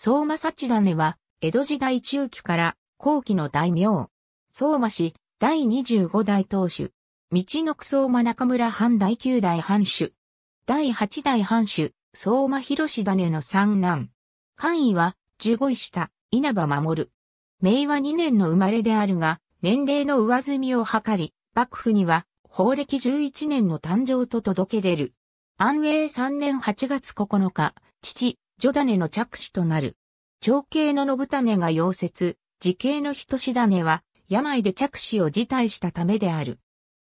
相馬幸種は、江戸時代中期から後期の大名。相馬氏、第25代当主。道のく相馬中村藩第9代藩主。第8代藩主、相馬広種の三男。官位は、15位下、稲葉守。明和2年の生まれであるが、年齢の上積みを図り、幕府には、法暦11年の誕生と届け出る。安永3年8月9日、父、ジョダネの着手となる。長兄の信種が溶接、時系の人ダ種は、病で着手を辞退したためである。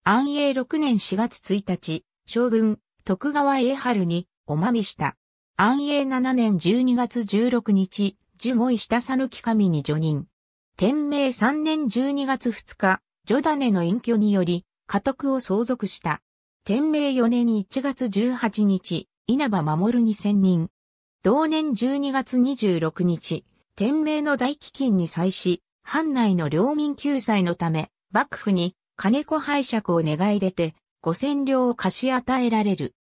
安永6年4月1日、将軍、徳川栄春に、おまみした。安永7年12月16日、十五位下佐抜神に除任。天明3年12月2日、ジョダネの隠居により、家督を相続した。天明4年1月18日、稲葉守に専任。同年12月26日、天明の大飢饉に際し、藩内の領民救済のため、幕府に金子拝借を願い出て、五千両を貸し与えられる。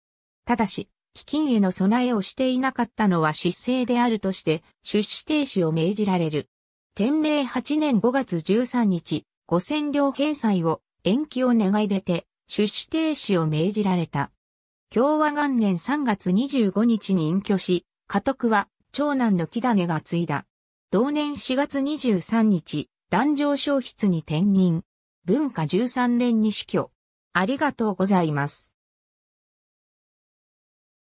ただし、飢饉への備えをしていなかったのは失政であるとして、出資停止を命じられる。天明8年5月13日、五千両返済を延期を願い出て、出資停止を命じられた。共和元年3月25日に隠居し、家督は、長男の木種が継いだ。同年4月23日、壇上消失に転任。文化13年に死去。ありがとうございます。